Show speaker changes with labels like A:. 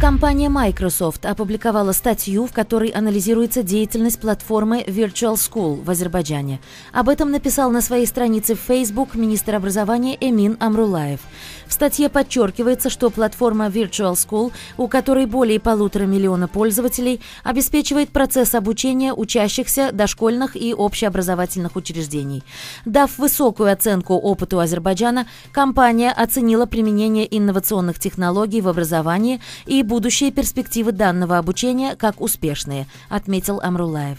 A: Компания Microsoft опубликовала статью, в которой анализируется деятельность платформы Virtual School в Азербайджане. Об этом написал на своей странице в Facebook министр образования Эмин Амрулаев. В статье подчеркивается, что платформа Virtual School, у которой более полутора миллиона пользователей, обеспечивает процесс обучения учащихся дошкольных и общеобразовательных учреждений. Дав высокую оценку опыту Азербайджана, компания оценила применение инновационных технологий в образовании и будущие перспективы данного обучения как успешные, отметил Амрулаев.